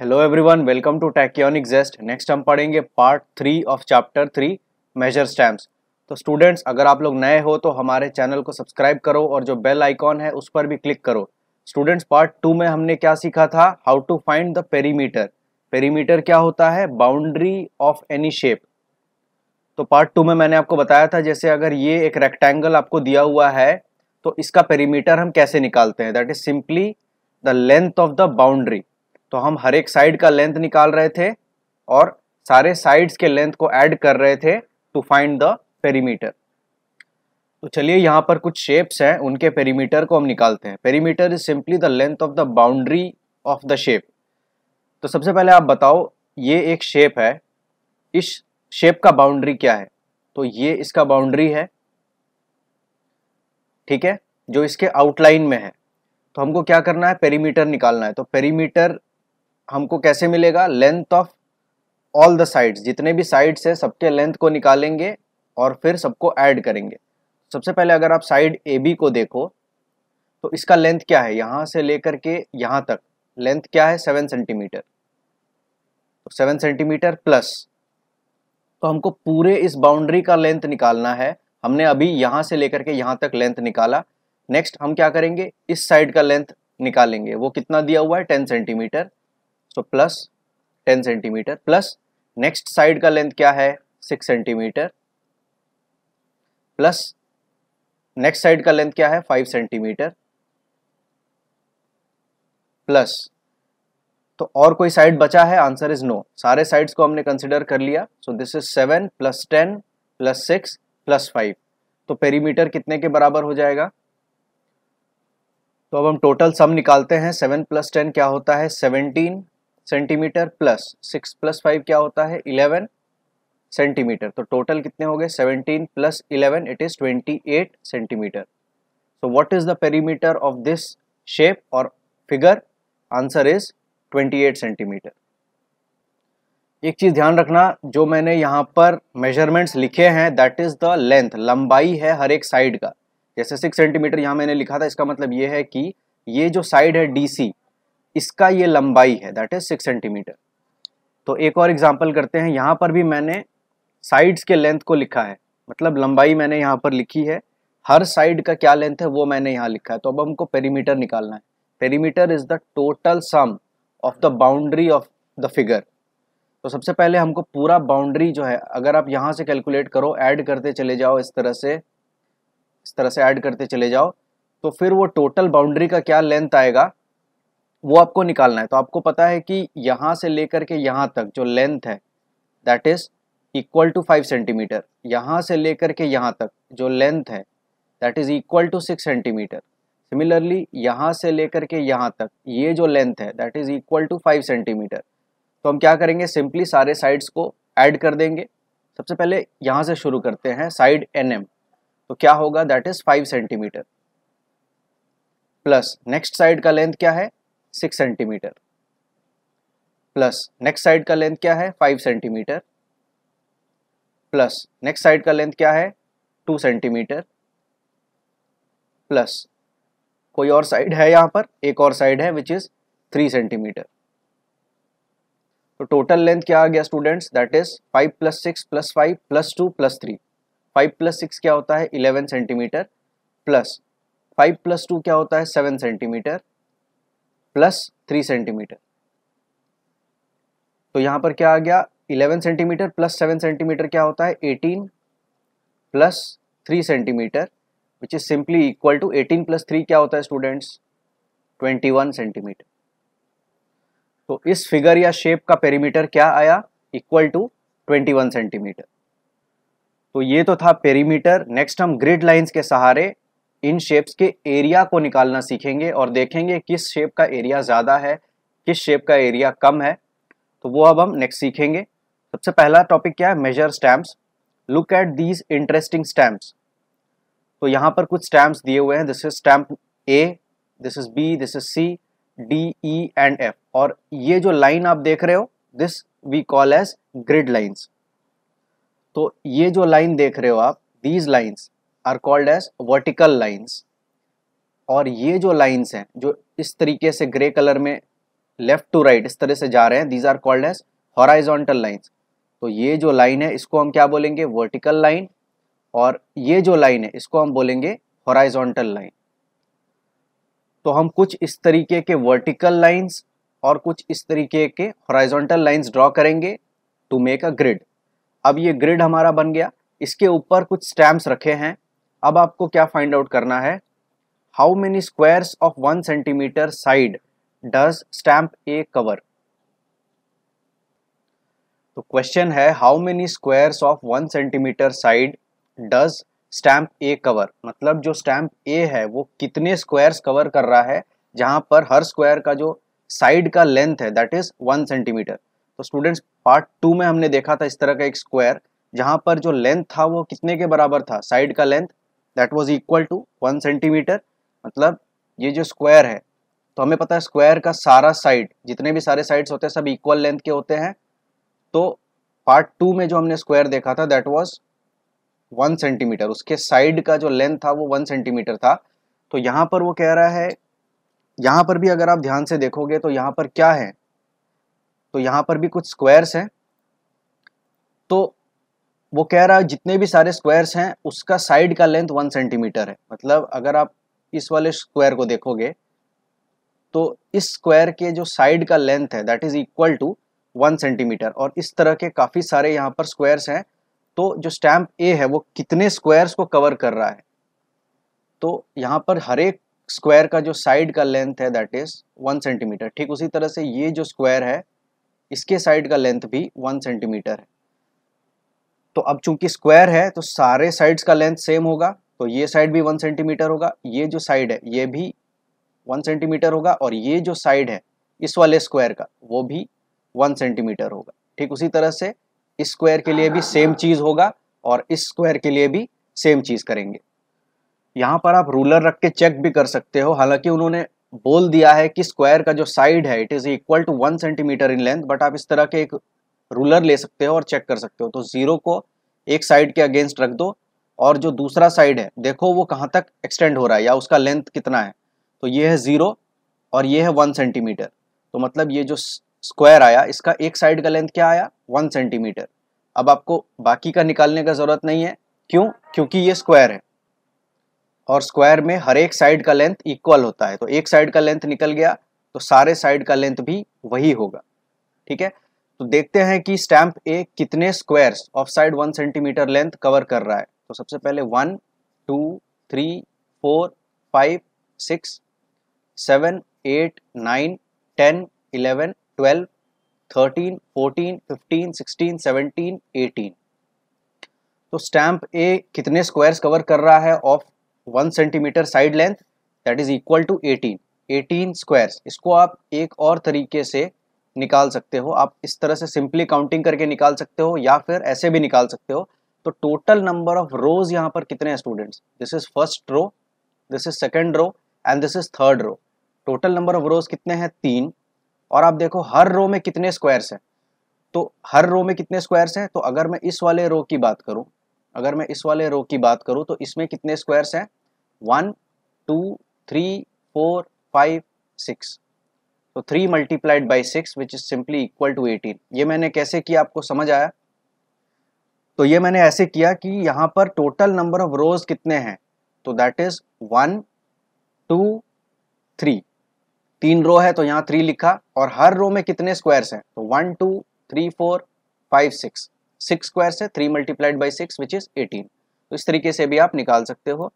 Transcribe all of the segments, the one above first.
Hello everyone welcome to tachyonic zest next हम पढ़ेंगे part three of chapter three measure stamps तो students अगर आप लोग नए हो तो हमारे चैनल को सब्सक्राइब करो और जो बेल आइकॉन है उस पर भी क्लिक करो स्टूडेंट्स पार्ट टू में हमने क्या सीखा था how to find the perimeter perimeter क्या होता है बाउंड्री ऑफ एनी शेप तो पार्ट टू में मैंने आपको बताया था जैसे अगर ये एक रेक्टेंगल आपको दिया हुआ है तो इसका पेरीमीटर हम कैसे निकालते हैं that is simply the length of the boundary तो हम हर एक साइड का लेंथ निकाल रहे थे और सारे साइड्स के लेंथ को ऐड कर रहे थे टू फाइंड द पेरीमीटर तो चलिए यहाँ पर कुछ शेप्स हैं उनके पेरीमीटर को हम निकालते हैं perimeter is simply the length of the boundary of the shape तो सबसे पहले आप बताओ ये एक शेप है इस शेप का बाउंड्री क्या है तो ये इसका बाउंड्री है ठीक है जो इसके आउटलाइन में है तो हमको क्या करना है पेरीमीटर निकालना है तो पेरीमीटर हमको कैसे मिलेगा length of all the sides जितने भी साइड्स है सबके लेंथ को निकालेंगे और फिर सबको ऐड करेंगे सबसे पहले अगर आप साइड ए बी को देखो तो इसका लेंथ क्या है यहाँ से लेकर के यहाँ तक लेंथ क्या है seven centimetre seven centimetre plus तो हमको पूरे इस बाउंड्री का लेंथ निकालना है हमने अभी यहाँ से लेकर के यहाँ तक लेंथ निकाला नेक्स्ट हम क्या करेंगे इस साइड का लेंथ निकालेंगे वो कितना दिया हुआ है ten centimetre so plus ten centimetre plus next side का लेंथ क्या है six centimetre plus next side का लेंथ क्या है फाइव सेंटीमीटर प्लस तो और कोई साइड बचा है आंसर इज नो सारे साइड्स को हमने कंसिडर कर लिया so this is seven plus ten plus six plus five तो पेरीमीटर कितने के बराबर हो जाएगा तो अब हम टोटल सम निकालते हैं सेवन प्लस टेन क्या होता है seventeen centimetre plus six plus five क्या होता है इलेवन सेंटीमीटर तो टोटल कितने हो गए seventeen plus eleven it is twenty eight centimetre so what is the perimeter of this shape और figure answer is twenty eight centimetre एक चीज़ ध्यान रखना जो मैंने यहाँ पर मेजरमेंट्स लिखे हैं दैट इज़ द लेंथ लंबाई है हर एक साइड का जैसे सिक्स सेंटीमीटर यहाँ मैंने लिखा था इसका मतलब ये है कि ये जो साइड है डी सी इसका ये लंबाई है दैट इज सिक्स सेंटीमीटर तो एक और एग्जाम्पल करते हैं यहाँ पर भी मैंने साइड्स के लेंथ को लिखा है मतलब लंबाई मैंने यहाँ पर लिखी है हर साइड का क्या लेंथ है वो मैंने यहाँ लिखा है तो अब हमको पेरीमीटर निकालना है perimeter is the total sum of the boundary of the figure तो सबसे पहले हमको पूरा बाउंड्री जो है अगर आप यहाँ से कैलकुलेट करो ऐड करते चले जाओ इस तरह से इस तरह से ऐड करते चले जाओ तो फिर वो टोटल बाउंड्री का क्या लेंथ आएगा वो आपको निकालना है तो आपको पता है कि यहाँ से लेकर के यहाँ तक जो लेंथ है that is equal to five centimetre यहाँ से लेकर के यहाँ तक जो लेंथ है that is equal to six centimetre similarly यहाँ से लेकर के यहाँ तक ये जो लेंथ है that is equal to five centimetre तो हम क्या करेंगे सिंपली सारे साइड्स को ऐड कर देंगे सबसे पहले यहाँ से शुरू करते हैं साइड एन एम तो क्या होगा that is five centimetre plus next side का लेंथ क्या है six centimetre plus next side का लेंथ क्या है five centimetre plus next side का लेंथ क्या है टू सेंटीमीटर प्लस कोई और साइड है यहां पर एक और साइड है विच इज़ थ्री सेंटीमीटर तो टोटल लेंथ क्या आ गया students that is five plus six plus five plus two plus three five plus six क्या होता है eleven centimetre plus five plus two क्या होता है seven centimetre plus three centimetre तो यहां पर क्या आ गया eleven centimetre plus seven centimetre क्या होता है eighteen plus three centimetre which is simply equal to eighteen plus three क्या होता है स्टूडेंट्स ट्वेंटी वन सेंटीमीटर तो इस फिगर या शेप का पेरीमीटर क्या आया equal to twenty one centimetre तो ये तो था पेरीमीटर नेक्स्ट हम ग्रिड लाइंस के सहारे इन शेप्स के एरिया को निकालना सीखेंगे और देखेंगे किस शेप का एरिया ज़्यादा है किस शेप का एरिया कम है तो वो अब हम नेक्स्ट सीखेंगे सबसे पहला टॉपिक क्या है measure stamps look at these interesting stamps तो यहाँ पर कुछ स्टैम्प्स दिए हुए हैं this is stamp A this is B this is C D E and F और ये जो लाइन आप देख रहे हो this we call as grid lines तो ये जो लाइन देख रहे हो आप these lines are called as vertical lines और ये जो लाइन्स हैं जो इस तरीके से ग्रे कलर में लेफ्ट टू राइट इस तरह से जा रहे हैं these are called as horizontal lines तो ये जो लाइन है इसको हम क्या बोलेंगे वर्टिकल लाइन और ये जो लाइन है इसको हम बोलेंगे हॉराइजोंटल लाइन तो हम कुछ इस तरीके के वर्टिकल लाइन्स और कुछ इस तरीके के हॉराइजोंटल लाइन्स ड्रॉ करेंगे टू मेक अ ग्रिड अब ये ग्रिड हमारा बन गया इसके ऊपर कुछ स्टैम्प्स रखे हैं अब आपको क्या फाइंड आउट करना है how many squares of one centimetre side does stamp A cover तो क्वेश्चन है how many squares of one centimetre side does stamp A cover मतलब जो स्टैंप ए है वो कितने स्क्वायर्स कवर कर रहा है जहां पर हर स्क्वायर का जो साइड का लेंथ है दैट इज वन सेंटीमीटर तो स्टूडेंट्स पार्ट टू में हमने देखा था इस तरह का एक स्क्वायर जहां पर जो लेंथ था वो कितने के बराबर था साइड का length that was equal to one centimetre मतलब ये जो स्क्वायर है तो हमें पता है स्क्वायर का सारा साइड जितने भी सारे साइड्स होते हैं सब इक्वल लेंथ के होते हैं तो पार्ट टू में जो हमने स्क्वायर देखा था दैट वॉज वन सेंटीमीटर उसके साइड का जो लेंथ था वो वन सेंटीमीटर था तो यहाँ पर वो कह रहा है यहाँ पर भी अगर आप ध्यान से देखोगे तो यहाँ पर क्या है तो यहाँ पर भी कुछ स्क्वायर्स हैं तो वो कह रहा है जितने भी सारे स्क्वायर्स हैं उसका साइड का लेंथ वन सेंटीमीटर है मतलब अगर आप इस वाले स्क्वायर को देखोगे तो इस स्क्वायर के जो साइड का लेंथ है that is equal to one centimetre और इस तरह के काफ़ी सारे यहाँ पर स्क्वायर्स हैं तो जो स्टैम्प ए है वो कितने स्क्वायर्स को कवर कर रहा है तो यहाँ पर हर एक स्क्वायर का जो साइड का लेंथ है दैट इज वन सेंटीमीटर ठीक उसी तरह से ये जो स्क्वायर है इसके साइड का लेंथ भी वन सेंटीमीटर है तो अब चूंकि स्क्वायर है तो सारे साइड्स का लेंथ सेम होगा तो ये साइड भी वन सेंटीमीटर होगा ये जो साइड है ये भी वन सेंटीमीटर होगा और ये जो साइड है इस वाले स्क्वायर का वो भी वन सेंटीमीटर होगा ठीक उसी तरह से इस स्क्वायर के लिए भी सेम चीज़ होगा और इस स्क्वायर के लिए भी सेम चीज़ करेंगे यहाँ पर आप रूलर रख के चेक भी कर सकते हो हालांकि उन्होंने बोल दिया है कि स्क्वायर का जो साइड है it is equal to one centimetre in length but आप इस तरह के एक रूलर ले सकते हो और चेक कर सकते हो तो ज़ीरो को एक साइड के अगेंस्ट रख दो और जो दूसरा साइड है देखो वो कहाँ तक एक्सटेंड हो रहा है या उसका लेंथ कितना है तो ये है ज़ीरो और ये है वन सेंटीमीटर तो मतलब ये जो स्क्वायर आया इसका एक साइड का लेंथ क्या आया वन सेंटीमीटर अब आपको बाकी का निकालने का ज़रूरत नहीं है क्यों क्योंकि ये स्क्वायर है और स्क्वायर में हर एक साइड का लेंथ इक्वल होता है तो एक साइड का लेंथ निकल गया तो सारे साइड का लेंथ भी वही होगा ठीक है तो देखते हैं कि स्टैंप ए कितने squares of side one centimetre length cover कर रहा है तो सबसे पहले one two three four five six seven eight nine ten eleven twelve thirteen fourteen fifteen sixteen seventeen eighteen तो स्टैम्प ए कितने स्क्वायर्स कवर कर रहा है of one centimetre side length that is equal to eighteen eighteen squares इसको आप एक और तरीके से निकाल सकते हो आप इस तरह से सिंपली काउंटिंग करके निकाल सकते हो या फिर ऐसे भी निकाल सकते हो तो टोटल नंबर ऑफ रोज यहाँ पर कितने हैं students this is first row this is second row and this is third row total number of rows कितने हैं तीन और आप देखो हर रो में कितने स्क्वायर्स हैं तो हर रो में कितने स्क्वायर्स हैं तो अगर मैं इस वाले रो की बात करूं अगर मैं इस वाले रो की बात करूं तो इसमें कितने स्क्वायर्स हैं one two three four five six तो three multiplied by six which is simply equal to eighteen ये मैंने कैसे किया आपको समझ आया तो ये मैंने ऐसे किया कि यहाँ पर टोटल नंबर ऑफ रोज कितने हैं तो that is one two three तीन रो है तो यहाँ थ्री लिखा और हर रो में कितने स्क्वायर्स हैं तो one two three four five six six squares है three multiplied by six which is eighteen तो इस तरीके से भी आप निकाल सकते हो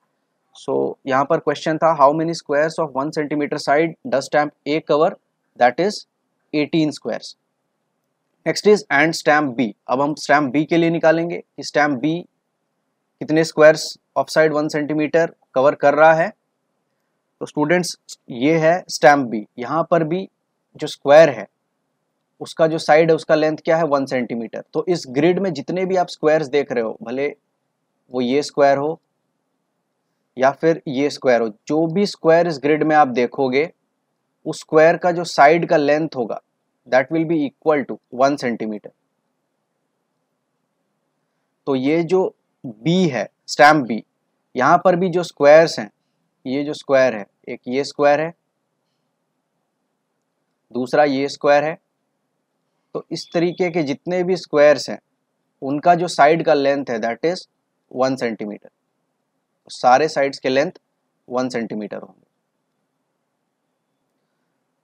सो so, यहाँ पर क्वेश्चन था how many squares of one centimetre side does stamp A cover that is 18 squares next is and stamp B अब हम स्टैम्प बी के लिए निकालेंगे कि स्टैम्प बी कितने squares of side one centimetre cover कर रहा है तो स्टूडेंट्स ये है स्टैम्प बी यहाँ पर भी जो स्क्वायर है उसका जो साइड है उसका लेंथ क्या है वन सेंटीमीटर तो इस ग्रिड में जितने भी आप स्क्वायर्स देख रहे हो भले वो ये स्क्वायर हो या फिर ये स्क्वायर हो जो भी स्क्वायर इस ग्रिड में आप देखोगे उस स्क्वायर का जो साइड का लेंथ होगा that will be equal to one centimetre तो ये जो बी है स्टैम्प बी यहां पर भी जो स्क्वायर्स हैं ये जो स्क्वायर है एक ये स्क्वायर है दूसरा ये स्क्वायर है तो इस तरीके के जितने भी स्क्वायर्स हैं उनका जो साइड का लेंथ है दैट इज वन सेंटीमीटर सारे साइड्स के लेंथ वन सेंटीमीटर होंगे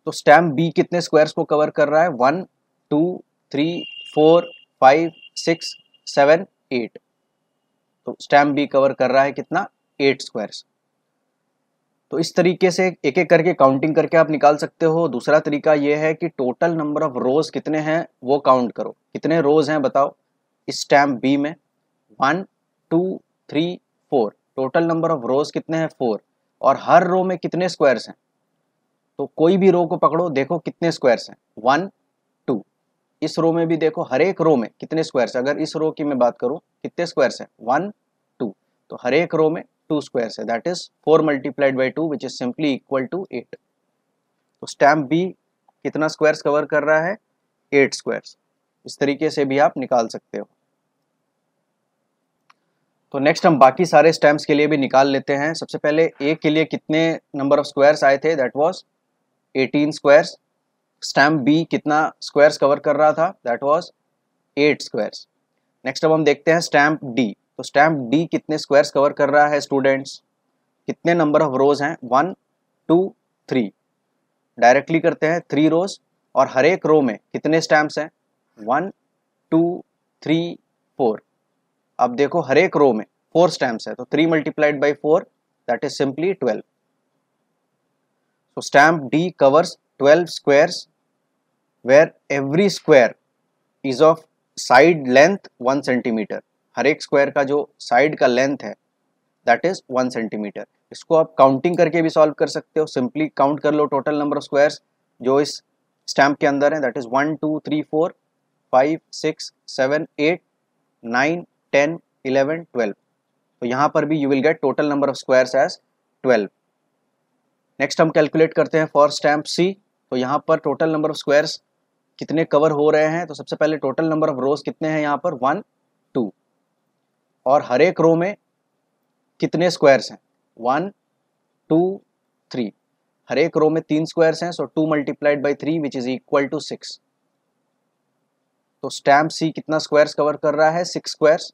तो स्टैम्प बी कितने स्क्वायर्स को कवर कर रहा है one two three four five six seven eight तो स्टैम्प बी कवर कर रहा है कितना एट स्क्वायर्स तो इस तरीके से एक एक करके काउंटिंग करके आप निकाल सकते हो दूसरा तरीका यह है कि टोटल नंबर ऑफ रोज कितने हैं वो काउंट करो कितने रोज हैं बताओ इस स्टैम्प बी में one two three four total number of rows कितने हैं फोर और हर रो में कितने स्क्वायर्स हैं तो कोई भी रो को पकड़ो देखो कितने स्क्वायर्स हैं वन टू इस रो में भी देखो हर एक रो में कितने स्क्वायर्स अगर इस रो की मैं बात करूं कितने स्क्वायर्स हैं वन टू तो हर एक रो में टू स्क्वायर्स है that is four multiplied by two which is simply equal to eight तो स्टैम्प बी कितना स्क्वायर्स कवर कर रहा है एट स्क्वायर्स इस तरीके से भी आप निकाल सकते हो तो नेक्स्ट हम बाकी सारे स्टैम्प्स के लिए भी निकाल लेते हैं सबसे पहले ए के लिए कितने नंबर ऑफ स्क्वायर्स आए थे that was eighteen squares stamp B कितना स्क्वायर्स कवर कर रहा था that was eight squares next अब हम देखते हैं स्टैम्प डी तो स्टैम्प डी कितने स्क्वायर्स कवर कर रहा है स्टूडेंट्स कितने नंबर ऑफ रोज हैं वन टू थ्री डायरेक्टली करते हैं थ्री रोज और हर एक रो में कितने स्टैम्प्स हैं वन टू थ्री फोर अब देखो हर एक रो में फोर स्टैम्प्स है तो three multiplied by four that is simply twelve So तो stamp D covers 12 squares where every square is of side length 1 centimeter. हर एक स्क्वायर का जो साइड का लेंथ है दैट इज वन सेंटीमीटर इसको आप काउंटिंग करके भी सॉल्व कर सकते हो सिंपली काउंट कर लो टोटल नंबर ऑफ स्क्वायर्स जो इस स्टैम्प के अंदर है that is one two three four five six seven eight nine ten eleven twelve तो यहाँ पर भी you will get total number of squares as twelve next हम कैलकुलेट करते हैं फॉर स्टैम्प सी तो यहाँ पर टोटल नंबर ऑफ स्क्वायर्स कितने कवर हो रहे हैं तो सबसे पहले टोटल नंबर ऑफ रोज कितने हैं यहाँ पर वन टू और हर एक रो में कितने स्क्वायर्स हैं वन टू थ्री हर एक रो में तीन स्क्वायर्स हैं so two multiplied by three which is equal to six तो स्टैम्प सी कितना स्क्वायर्स कवर कर रहा है six squares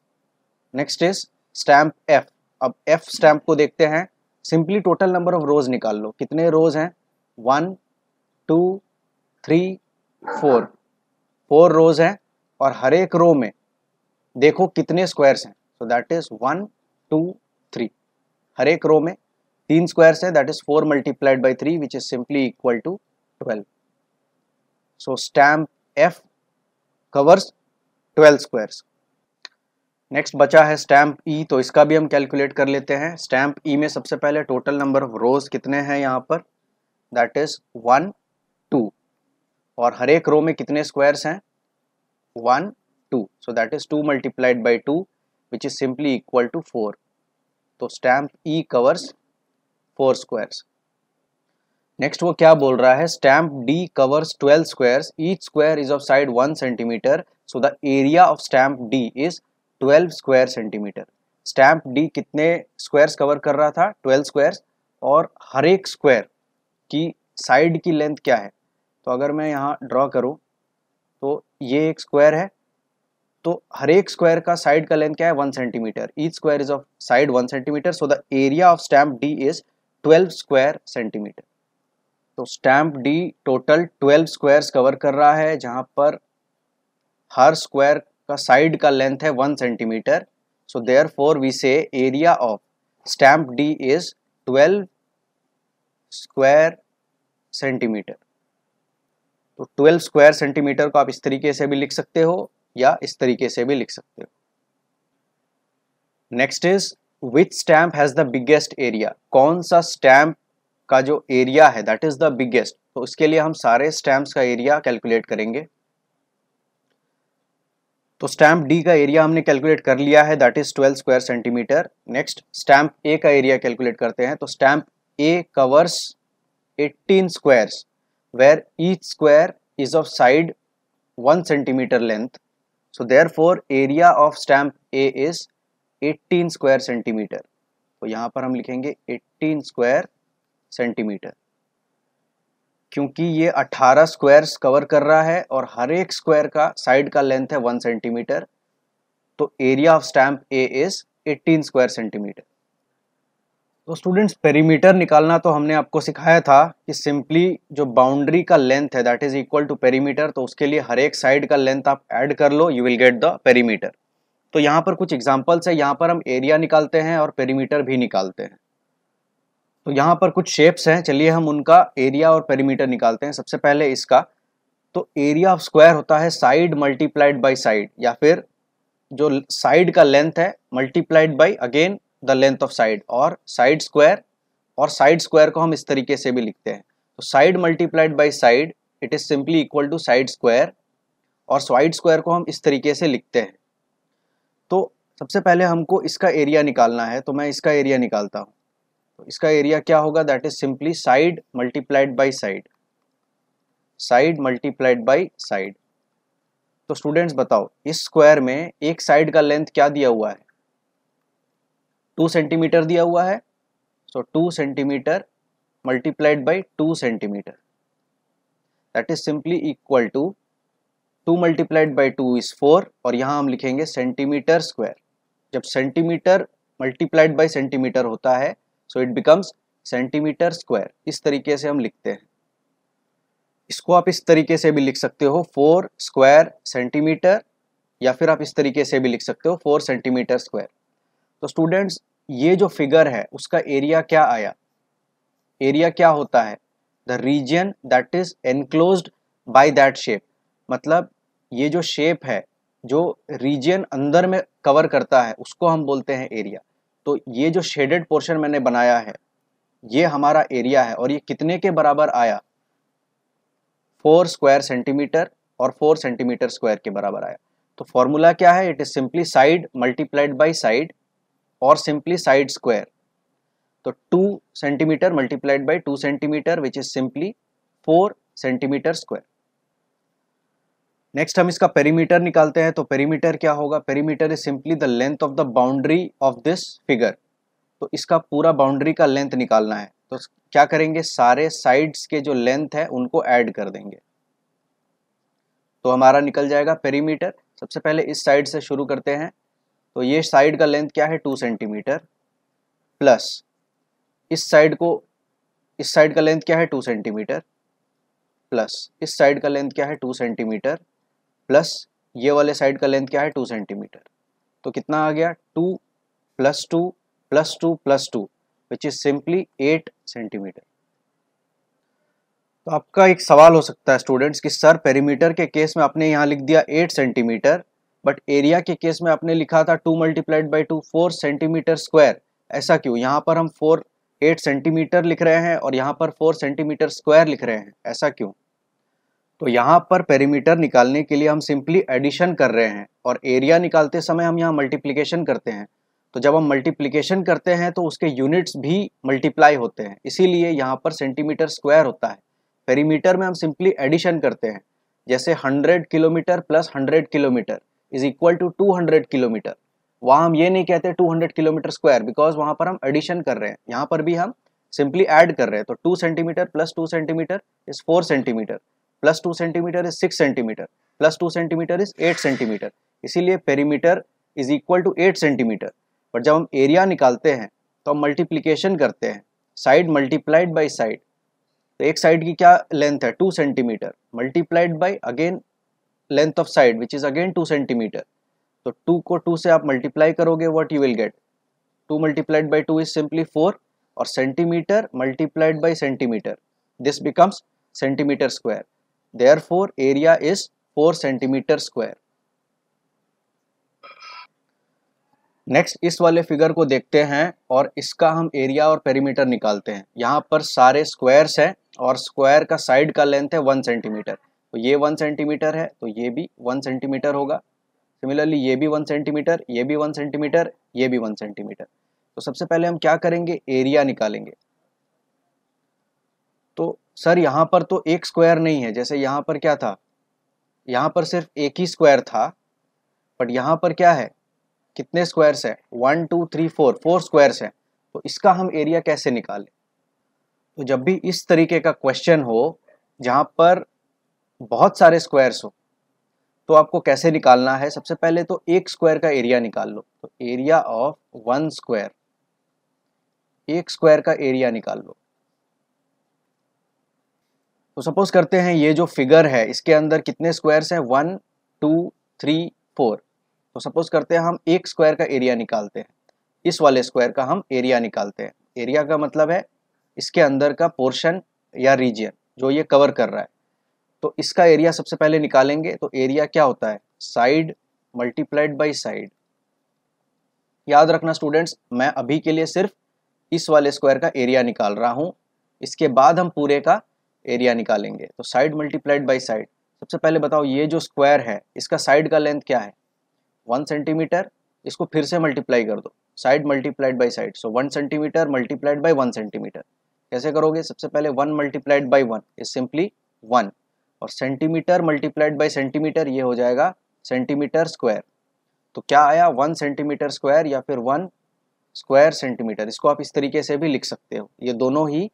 next is stamp F अब एफ स्टैम्प को देखते हैं simply total number of rows निकाल लो कितने रोज हैं one two three four four rows हैं और हर एक रो में देखो कितने स्क्वायर्स हैं so that is one two three हर एक रो में तीन स्क्वायर्स हैं that is four multiplied by three which is simply equal to twelve so stamp F covers twelve squares next बचा है स्टैम्प ई e, तो इसका भी हम कैलकुलेट कर लेते हैं स्टैम्प ई e में सबसे पहले टोटल नंबर ऑफ रोज कितने हैं यहाँ पर दैट इज वन टू और हर एक रो में कितने स्क्वायर्स हैं one two so that is two multiplied by two which is simply equal to four तो stamp E covers four squares next वो क्या बोल रहा है stamp D covers twelve squares each square is of side one centimetre so the area of stamp D is 12 square centimetre stamp D कितने squares cover कर रहा था 12 squares और हर एक स्क्वायर की साइड की लेंथ क्या है तो अगर मैं यहाँ ड्रॉ करूँ तो ये एक स्क्वायर है तो हर एक स्क्वायर का साइड का लेंथ क्या है one centimetre each square is of side one centimetre so the area of stamp D is twelve square centimetre तो stamp D total twelve squares cover कर रहा है जहाँ पर हर स्क्वायर का साइड का लेंथ है one centimetre so therefore we say area of stamp D is twelve square centimetre तो ट्वेल्व स्क्वायर सेंटीमीटर को आप इस तरीके से भी लिख सकते हो या इस तरीके से भी लिख सकते हो next is which stamp has the biggest area कौन सा स्टैम्प का जो एरिया है दैट इज़ द बिगेस्ट तो उसके लिए हम सारे स्टैम्प का एरिया कैलकुलेट करेंगे तो स्टैंप डी का एरिया हमने कैलकुलेट कर लिया है that is 12 square centimetre next stamp A का एरिया कैलकुलेट करते हैं तो stamp A covers 18 squares where each square is of side 1 centimetre length so therefore area of stamp A is 18 square centimetre तो यहाँ पर हम लिखेंगे 18 square centimetre क्योंकि ये 18 स्क्वायर्स कवर कर रहा है और हर एक स्क्वायर का साइड का लेंथ है वन सेंटीमीटर तो area of stamp A is 18 square centimetre तो स्टूडेंट्स पेरीमीटर निकालना तो हमने आपको सिखाया था कि सिंपली जो बाउंड्री का लेंथ है that is equal to perimeter तो उसके लिए हर एक साइड का लेंथ आप ऐड कर लो you will get the perimeter तो यहाँ पर कुछ एग्जाम्पल्स है यहाँ पर हम एरिया निकालते हैं और पेरीमीटर भी निकालते हैं तो यहाँ पर कुछ शेप्स हैं चलिए हम उनका एरिया और पेरीमीटर निकालते हैं सबसे पहले इसका तो एरिया ऑफ स्क्वायर होता है साइड मल्टीप्लाइड बाई साइड या फिर जो साइड का लेंथ है multiplied by again the length of side और साइड स्क्वायर और साइड स्क्वायर को हम इस तरीके से भी लिखते हैं तो side multiplied by side it is simply equal to side square और साइड स्क्वायर को हम इस तरीके से लिखते हैं तो सबसे पहले हमको इसका एरिया निकालना है तो मैं इसका एरिया निकालता हूँ तो इसका एरिया क्या होगा that is simply side multiplied by side side multiplied by side तो स्टूडेंट्स बताओ इस स्क्वायर में एक साइड का लेंथ क्या दिया हुआ है टू सेंटीमीटर दिया हुआ है so two centimetre multiplied by two centimetre that is simply equal to two multiplied by two is four और यहां हम लिखेंगे सेंटीमीटर स्क्वायर जब सेंटीमीटर मल्टीप्लाइड बाई सेंटीमीटर होता है so it becomes centimetre square इस तरीके से हम लिखते हैं इसको आप इस तरीके से भी लिख सकते हो फोर स्क्वायर सेंटीमीटर या फिर आप इस तरीके से भी लिख सकते हो फोर सेंटीमीटर स्क्वायर तो स्टूडेंट्स ये जो फिगर है उसका एरिया क्या आया एरिया क्या होता है the region that is enclose by that shape मतलब ये जो शेप है जो रीजन अंदर में कवर करता है उसको हम बोलते हैं एरिया तो ये जो शेडेड पोर्शन मैंने बनाया है ये हमारा एरिया है और ये कितने के बराबर आया फोर स्क्वायर सेंटीमीटर और फोर सेंटीमीटर स्क्वायर के बराबर आया तो फॉर्मूला क्या है it is simply side multiplied by side और सिंपली साइड स्क्वायर तो two centimetre multiplied by two centimetre which is simply four centimetre square next हम इसका पेरीमीटर निकालते हैं तो पेरीमीटर क्या होगा perimeter is simply the length of the boundary of this figure तो इसका पूरा बाउंड्री का लेंथ निकालना है तो क्या करेंगे सारे साइड्स के जो लेंथ है उनको ऐड कर देंगे तो हमारा निकल जाएगा पेरीमीटर सबसे पहले इस साइड से शुरू करते हैं तो ये साइड का लेंथ क्या है टू सेंटीमीटर प्लस इस साइड को इस साइड का लेंथ क्या है टू सेंटीमीटर प्लस इस साइड का लेंथ क्या है टू सेंटीमीटर प्लस ये वाले साइड का लेंथ क्या है टू सेंटीमीटर तो कितना आ गया two plus two plus two plus two which is simply eight centimetre तो आपका एक सवाल हो सकता है स्टूडेंट्स कि सर पेरीमीटर के केस में आपने यहाँ लिख दिया एट सेंटीमीटर बट एरिया के केस में आपने लिखा था two multiplied by two four centimetre square ऐसा क्यों यहाँ पर हम फोर एट सेंटीमीटर लिख रहे हैं और यहाँ पर फोर सेंटीमीटर स्क्वायर लिख रहे हैं ऐसा क्यों तो यहाँ पर पेरीमीटर निकालने के लिए हम सिंपली एडिशन कर रहे हैं और एरिया निकालते समय हम यहाँ मल्टीप्लीकेशन करते हैं तो जब हम मल्टीप्लीकेशन करते हैं तो उसके यूनिट्स भी मल्टीप्लाई होते हैं इसीलिए यहाँ पर सेंटीमीटर स्क्वायर होता है पेरीमीटर में हम सिंपली एडिशन करते हैं जैसे 100 kilometre plus 100 kilometre is equal to 200 kilometre वहाँ हम ये नहीं कहते 200 किलोमीटर स्क्वायर बिकॉज वहाँ पर हम एडिशन कर रहे हैं यहाँ पर भी हम सिंपली ऐड कर रहे हैं तो 2 centimetre plus 2 centimetre is 4 centimetre plus two centimetre is six centimetre plus two centimetre is eight centimetre इसीलिए perimeter is equal to eight centimetre but जब हम एरिया निकालते हैं तो हम मल्टीप्लीकेशन करते हैं साइड मल्टीप्लाइड बाई साइड तो एक साइड की क्या लेंथ है two centimetre multiplied by again length of side which is again two centimetre तो टू को टू से आप मल्टीप्लाई करोगे what you will get two multiplied by two is simply four और centimetre multiplied by centimetre this becomes centimetre square therefore area is 4 cm square next इस वाले figure को देखते हैं और इसका हम एरिया और पेरीमीटर निकालते हैं यहाँ पर सारे स्क्वायर्स हैं और स्क्वायर का साइड का लेंथ है वन सेंटीमीटर तो ये वन सेंटीमीटर है तो ये भी वन सेंटीमीटर होगा सिमिलरली ये भी वन सेंटीमीटर ये भी वन सेंटीमीटर ये भी वन सेंटीमीटर तो सबसे पहले हम क्या करेंगे एरिया निकालेंगे सर यहाँ पर तो एक स्क्वायर नहीं है जैसे यहाँ पर क्या था यहाँ पर सिर्फ एक ही स्क्वायर था बट यहाँ पर क्या है कितने स्क्वायर्स हैं one two three four four squares हैं तो इसका हम एरिया कैसे निकालें तो जब भी इस तरीके का क्वेश्चन हो जहाँ पर बहुत सारे स्क्वायर्स हो तो आपको कैसे निकालना है सबसे पहले तो एक स्क्वायर का एरिया निकाल लो तो एरिया ऑफ वन स्क्वायर एक स्क्वायर का एरिया निकाल लो तो सपोज करते हैं ये जो फिगर है इसके अंदर कितने स्क्वायर्स हैं वन टू थ्री फोर तो सपोज करते हैं हम एक स्क्वायर का एरिया निकालते हैं इस वाले स्क्वायर का हम एरिया निकालते हैं एरिया का मतलब है इसके अंदर का पोर्शन या रीजन जो ये कवर कर रहा है तो इसका एरिया सबसे पहले निकालेंगे तो एरिया क्या होता है साइड मल्टीप्लाइड बाई साइड याद रखना स्टूडेंट्स मैं अभी के लिए सिर्फ इस वाले स्क्वायर का एरिया निकाल रहा हूँ इसके बाद हम पूरे का एरिया निकालेंगे तो साइड मल्टीप्लाइड बाई साइड सबसे पहले बताओ ये जो स्क्वायर है इसका साइड का लेंथ क्या है वन सेंटीमीटर इसको फिर से मल्टीप्लाई कर दो side multiplied by side so one centimetre multiplied by one centimetre कैसे करोगे सबसे पहले one multiplied by one is simply one और सेंटीमीटर मल्टीप्लाइड बाई सेंटीमीटर ये हो जाएगा सेंटीमीटर स्क्वायर तो क्या आया वन सेंटीमीटर स्क्वायर या फिर वन स्क्वायर सेंटीमीटर इसको आप इस तरीके से भी लिख सकते हो ये दोनों ही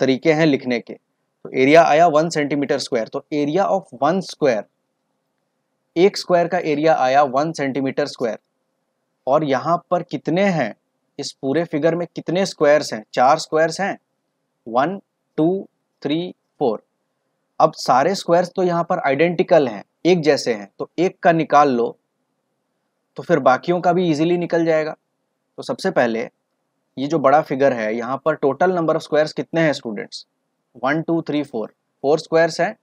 तरीके हैं लिखने के तो एरिया आया वन सेंटीमीटर स्क्वायर तो एरिया ऑफ वन स्क्वायर एक स्क्वायर का एरिया आया वन सेंटीमीटर स्क्वायर और यहाँ पर कितने हैं इस पूरे फिगर में कितने स्क्वायर्स हैं चार स्क्वायर्स हैं वन टू थ्री फोर अब सारे स्क्वायर्स तो यहाँ पर आइडेंटिकल हैं एक जैसे हैं तो एक का निकाल लो तो फिर बाकियों का भी इजीली निकल जाएगा तो सबसे पहले ये जो बड़ा फिगर है यहाँ पर टोटल नंबर ऑफ स्क्वायर्स कितने हैं students one two three four four squares हैं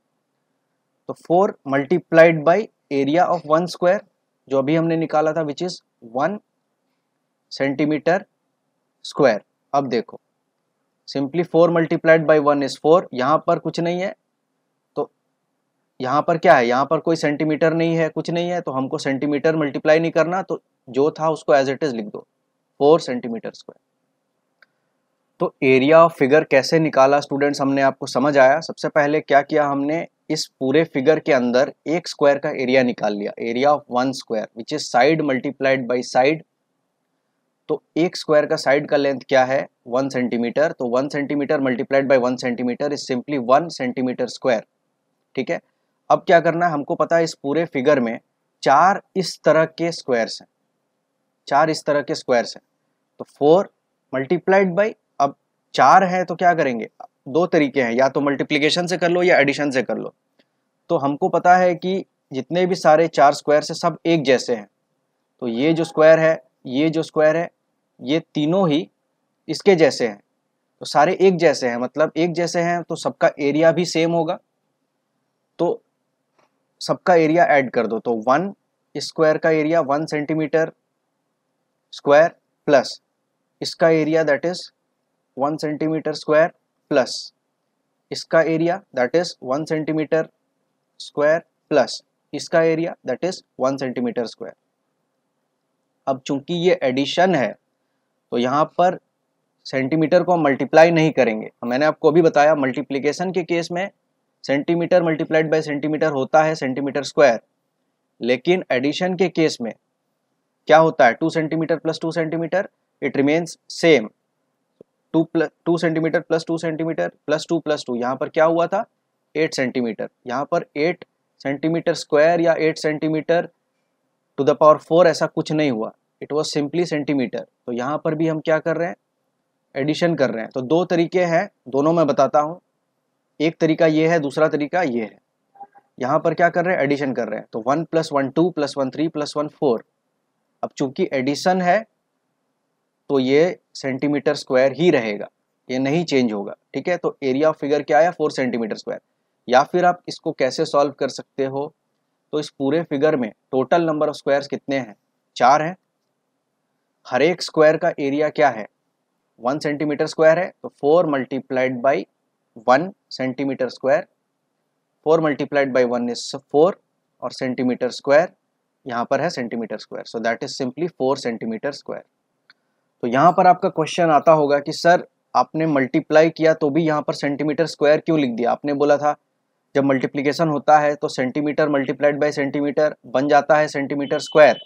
तो four multiplied by area of one square जो अभी हमने निकाला था which is one centimetre square अब देखो simply four multiplied by one is four यहाँ पर कुछ नहीं है तो यहाँ पर क्या है यहाँ पर कोई सेंटीमीटर नहीं है कुछ नहीं है तो हमको सेंटीमीटर मल्टीप्लाई नहीं करना तो जो था उसको एज इट इज़ लिख दो फोर सेंटीमीटर स्क्वायर तो एरिया ऑफ फिगर कैसे निकाला स्टूडेंट्स हमने आपको समझ आया सबसे पहले क्या किया हमने इस पूरे फिगर के अंदर एक स्क्वायर का एरिया निकाल लिया area of one square which is side multiplied by side तो एक स्क्वायर का साइड का लेंथ क्या है वन सेंटीमीटर तो one centimetre multiplied by one centimetre is simply one centimetre square ठीक है अब क्या करना है हमको पता है इस पूरे फिगर में चार इस तरह के स्क्वायर्स हैं चार इस तरह के स्क्वायर्स हैं तो फोर मल्टीप्लाइड बाई चार है तो क्या करेंगे दो तरीके हैं या तो मल्टीप्लीकेशन से कर लो या एडिशन से कर लो तो हमको पता है कि जितने भी सारे चार स्क्वायर से सब एक जैसे हैं तो ये जो स्क्वायर है ये जो स्क्वायर है ये तीनों ही इसके जैसे हैं तो सारे एक जैसे हैं मतलब एक जैसे हैं तो सबका एरिया भी सेम होगा तो सबका एरिया ऐड कर दो तो वन स्क्वायर का area one centimetre square plus इसका area that is one centimetre square plus इसका area that is one centimetre square plus इसका area that is one centimetre square अब चूंकि ये एडिशन है तो यहाँ पर सेंटीमीटर को मल्टीप्लाई नहीं करेंगे मैंने आपको अभी बताया मल्टीप्लीकेशन के केस में सेंटीमीटर मल्टीप्लाइड बाय सेंटीमीटर होता है सेंटीमीटर स्क्वायर लेकिन एडिशन के केस में क्या होता है two centimetre plus two centimetre it remains same two plus two centimetre plus two centimetre plus two plus two यहाँ पर क्या हुआ था एट सेंटीमीटर यहाँ पर एट सेंटीमीटर स्क्वायर या eight centimetre to the power four ऐसा कुछ नहीं हुआ इट वॉज सिंपली सेंटीमीटर तो यहाँ पर भी हम क्या कर रहे हैं एडिशन कर रहे हैं तो दो तरीके हैं दोनों मैं बताता हूँ एक तरीका ये है दूसरा तरीका ये है यहाँ पर क्या कर रहे हैं एडिशन कर रहे हैं तो one plus one two plus one three plus one four अब चूंकि एडिशन है तो ये सेंटीमीटर स्क्वायर ही रहेगा ये नहीं चेंज होगा ठीक है तो एरिया ऑफ फिगर क्या आया फोर सेंटीमीटर स्क्वायर या फिर आप इसको कैसे सॉल्व कर सकते हो तो इस पूरे फिगर में टोटल नंबर ऑफ स्क्वायर्स कितने हैं चार हैं हर एक स्क्वायर का एरिया क्या है वन सेंटीमीटर स्क्वायर है तो four multiplied by one centimetre square four multiplied by one is four और सेंटीमीटर स्क्वायर यहाँ पर है centimetre square so that is simply four centimetre square तो यहाँ पर आपका क्वेश्चन आता होगा कि सर आपने मल्टीप्लाई किया तो भी यहाँ पर सेंटीमीटर स्क्वायर क्यों लिख दिया आपने बोला था जब मल्टीप्लीकेशन होता है तो सेंटीमीटर मल्टीप्लाइड बाई सेंटीमीटर बन जाता है सेंटीमीटर स्क्वायर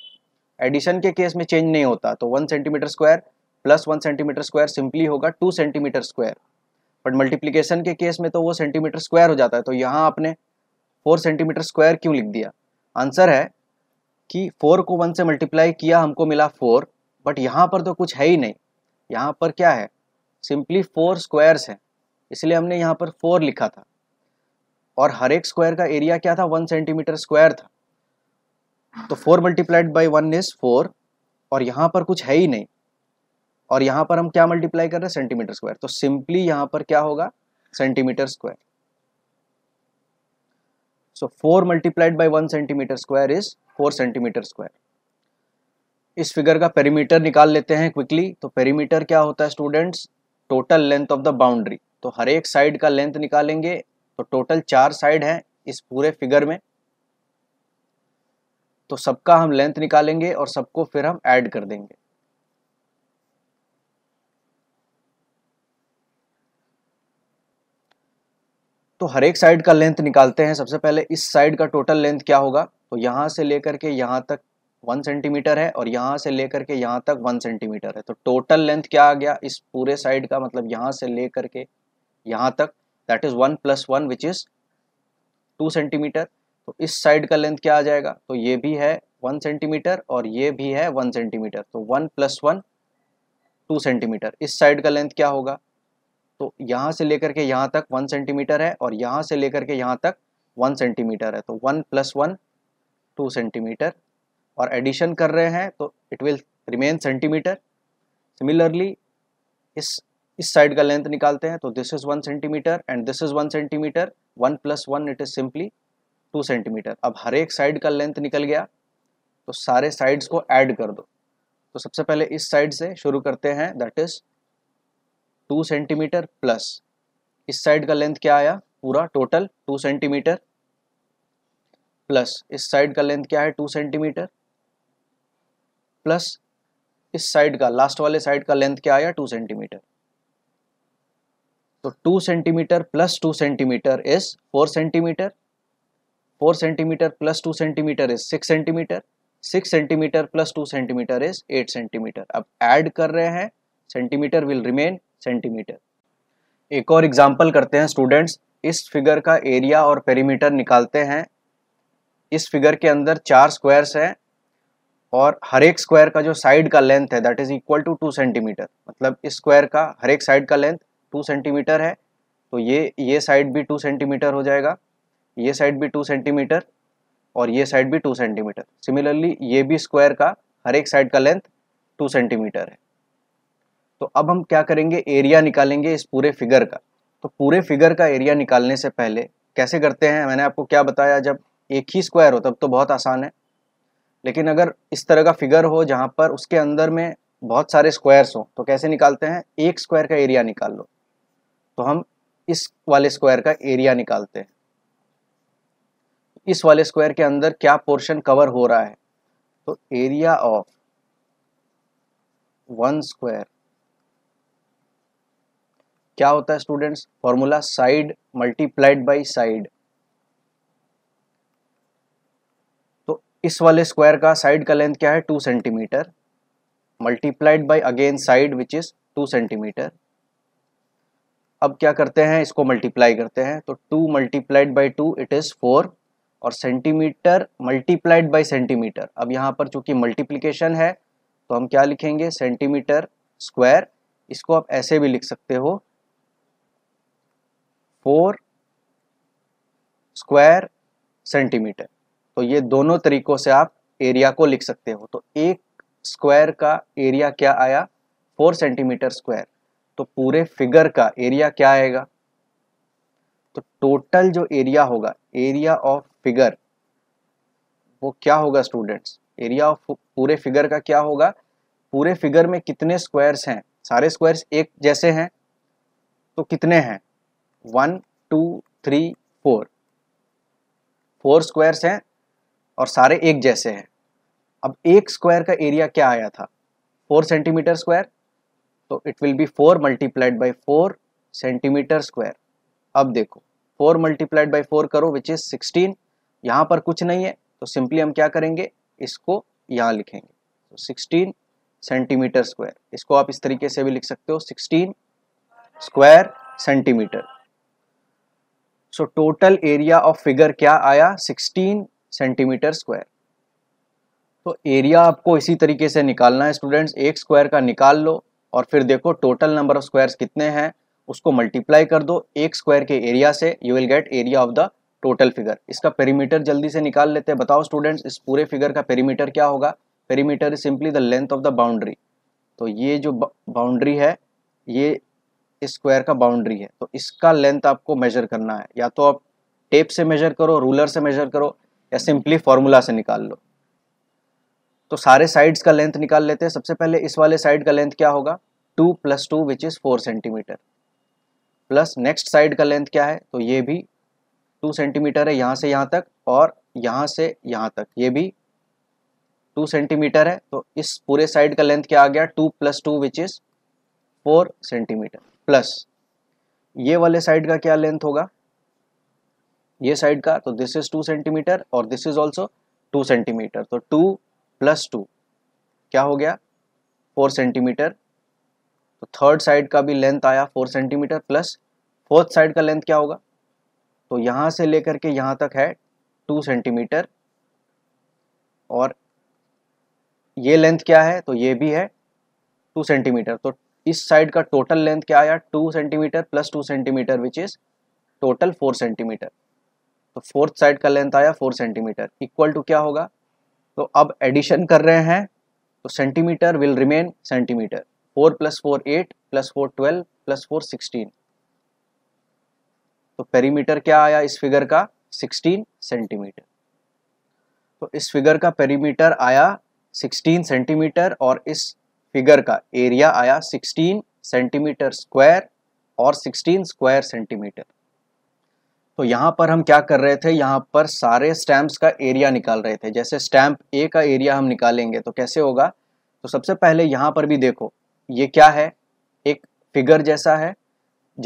एडिशन के केस में चेंज नहीं होता तो one centimetre square plus one centimetre square simply होगा two centimetre square but multiplication के केस में तो वो सेंटीमीटर स्क्वायर हो जाता है तो यहाँ आपने फोर सेंटीमीटर स्क्वायर क्यों लिख दिया आंसर है कि फोर को वन से मल्टीप्लाई किया हमको मिला फोर बट यहाँ पर तो कुछ है ही नहीं यहाँ पर क्या है सिंपली फोर स्क्वायर्स हैं इसलिए हमने यहाँ पर फोर लिखा था और हर एक स्क्वायर का एरिया क्या था वन सेंटीमीटर स्क्वायर था तो four multiplied by one is four और यहाँ पर कुछ है ही नहीं और यहाँ पर हम क्या मल्टीप्लाई कर रहे हैं सेंटीमीटर स्क्वायर तो सिंपली यहाँ पर क्या होगा centimetre square so four multiplied by one centimetre square is four centimetre square इस फिगर का पेरीमीटर निकाल लेते हैं क्विकली तो पेरीमीटर क्या होता है students total length of the boundary तो हर एक साइड का लेंथ निकालेंगे तो टोटल चार साइड है इस पूरे फिगर में तो सबका हम लेंथ निकालेंगे और सबको फिर हम ऐड कर देंगे तो हर एक साइड का लेंथ निकालते हैं सबसे पहले इस साइड का टोटल लेंथ क्या होगा तो यहां से लेकर के यहां तक वन सेंटीमीटर है और यहाँ से लेकर के यहाँ तक वन सेंटीमीटर है तो टोटल लेंथ क्या आ गया इस पूरे साइड का मतलब यहाँ से लेकर के यहाँ तक that is one plus one which is two centimetre तो इस साइड का लेंथ क्या आ जाएगा तो ये भी है वन सेंटीमीटर और ये भी है वन सेंटीमीटर तो one plus one two centimetre इस साइड का लेंथ क्या होगा तो यहाँ से लेकर के यहाँ तक वन सेंटीमीटर है और यहाँ से लेकर के यहाँ तक वन सेंटीमीटर है तो one plus one two centimetre और एडिशन कर रहे हैं तो it will remain centimetre similarly इस इस साइड का लेंथ निकालते हैं तो this is one centimetre and this is one centimetre one plus one it is simply two centimetre अब हर एक साइड का लेंथ निकल गया तो सारे साइड्स को ऐड कर दो तो सबसे पहले इस साइड से शुरू करते हैं that is two centimetre plus इस साइड का लेंथ क्या आया पूरा टोटल टू सेंटीमीटर प्लस इस साइड का लेंथ क्या है टू सेंटीमीटर प्लस इस साइड का लास्ट वाले साइड का लेंथ क्या आया टू सेंटीमीटर तो two centimetre plus two centimetre is four centimetre four centimetre plus two centimetre is six centimetre six centimetre plus two centimetre is eight centimetre अब add कर रहे हैं सेंटीमीटर विल रिमेन सेंटीमीटर एक और example करते हैं students इस figure का एरिया और पेरीमीटर निकालते हैं इस फिगर के अंदर चार स्क्वायर्स हैं और हर एक स्क्वायर का जो साइड का लेंथ है that is equal to two centimetre मतलब इस स्क्वायर का हर एक साइड का लेंथ टू सेंटीमीटर है तो ये ये साइड भी टू सेंटीमीटर हो जाएगा ये साइड भी टू सेंटीमीटर और ये साइड भी टू सेंटीमीटर सिमिलरली ये भी स्क्वायर का हर एक साइड का लेंथ टू सेंटीमीटर है तो अब हम क्या करेंगे एरिया निकालेंगे इस पूरे फिगर का तो पूरे फिगर का एरिया निकालने से पहले कैसे करते हैं मैंने आपको क्या बताया जब एक ही स्क्वायर हो तब तो बहुत आसान है लेकिन अगर इस तरह का फिगर हो जहाँ पर उसके अंदर में बहुत सारे स्क्वायर्स हो तो कैसे निकालते हैं एक स्क्वायर का एरिया निकाल लो तो हम इस वाले स्क्वायर का एरिया निकालते हैं इस वाले स्क्वायर के अंदर क्या पोर्शन कवर हो रहा है तो एरिया ऑफ वन स्क्वायर क्या होता है students formula side multiplied by side इस वाले स्क्वायर का साइड का लेंथ क्या है two centimetre multiplied by again side which is two centimetre अब क्या करते हैं इसको मल्टीप्लाई करते हैं तो two multiplied by two it is four और सेंटीमीटर मल्टीप्लाइड बाई सेंटीमीटर अब यहाँ पर चूंकि मल्टीप्लीकेशन है तो हम क्या लिखेंगे सेंटीमीटर स्क्वायर इसको आप ऐसे भी लिख सकते हो फोर स्क्वायर सेंटीमीटर तो ये दोनों तरीकों से आप एरिया को लिख सकते हो तो एक स्क्वायर का एरिया क्या आया फोर सेंटीमीटर स्क्वायर तो पूरे फिगर का एरिया क्या आएगा तो टोटल जो एरिया होगा एरिया ऑफ फिगर वो क्या होगा स्टूडेंट्स एरिया ऑफ पूरे फिगर का क्या होगा पूरे फिगर में कितने स्क्वायर्स हैं सारे स्क्वायर्स एक जैसे हैं तो कितने हैं one two three four four squares हैं और सारे एक जैसे हैं अब एक स्क्वायर का एरिया क्या आया था फोर सेंटीमीटर स्क्वायर तो it will be four multiplied by four centimetre square अब देखो फोर मल्टीप्लाइड बाई फोर करो विच इज सिक्सटीन यहाँ पर कुछ नहीं है तो सिंपली हम क्या करेंगे इसको यहाँ लिखेंगे तो सिक्सटीन सेंटीमीटर स्क्वायर इसको आप इस तरीके से भी लिख सकते हो sixteen square centimetre so total area of figure क्या आया सिक्सटीन सेंटीमीटर स्क्वायर तो एरिया आपको इसी तरीके से निकालना है स्टूडेंट्स एक स्क्वायर का निकाल लो और फिर देखो टोटल नंबर ऑफ स्क्वायर्स कितने हैं उसको मल्टीप्लाई कर दो एक स्क्वायर के एरिया से you will get area of the total figure इसका पेरीमीटर जल्दी से निकाल लेते हैं बताओ स्टूडेंट्स इस पूरे फिगर का पेरीमीटर क्या होगा perimeter is simply the length of the boundary तो ये जो बाउंड्री है ये स्क्वायर का बाउंड्री है तो इसका लेंथ आपको मेजर करना है या तो आप टेप से मेजर करो रूलर से मेजर करो या सिंपली फॉर्मूला से निकाल लो तो सारे साइड्स का लेंथ निकाल लेते हैं सबसे पहले इस वाले साइड का लेंथ क्या होगा two plus two which is four centimetre plus next side का लेंथ क्या है तो ये भी टू सेंटीमीटर है यहां से यहां तक और यहां से यहां तक ये भी टू सेंटीमीटर है तो इस पूरे साइड का लेंथ क्या आ गया two plus two which is four centimetre plus ये वाले साइड का क्या लेंथ होगा ये साइड का तो दिस इज टू सेंटीमीटर और this is also two centimetre तो टू प्लस टू क्या हो गया फोर सेंटीमीटर तो थर्ड साइड का भी लेंथ आया four centimetre plus fourth side का लेंथ क्या होगा तो यहां से लेकर के यहां तक है टू सेंटीमीटर और ये लेंथ क्या है तो ये भी है टू सेंटीमीटर तो इस साइड का टोटल लेंथ क्या आया two centimetre plus two centimetre which is total four centimetre तो फोर्थ साइड का लेंथ आया फोर सेंटीमीटर इक्वल टू क्या होगा तो अब एडिशन कर रहे हैं तो centimetre will remain centimetre four plus four eight plus four twelve plus four sixteen तो पेरीमीटर क्या आया इस फिगर का सिक्सटीन सेंटीमीटर तो इस फिगर का पेरीमीटर आया सिक्सटीन सेंटीमीटर और इस फिगर का एरिया आया सिक्सटीन सेंटीमीटर स्क्वायर और सिक्सटीन स्क्वायर सेंटीमीटर तो यहाँ पर हम क्या कर रहे थे यहाँ पर सारे स्टैम्प्स का एरिया निकाल रहे थे जैसे स्टैम्प ए का एरिया हम निकालेंगे तो कैसे होगा तो सबसे पहले यहाँ पर भी देखो ये क्या है एक फिगर जैसा है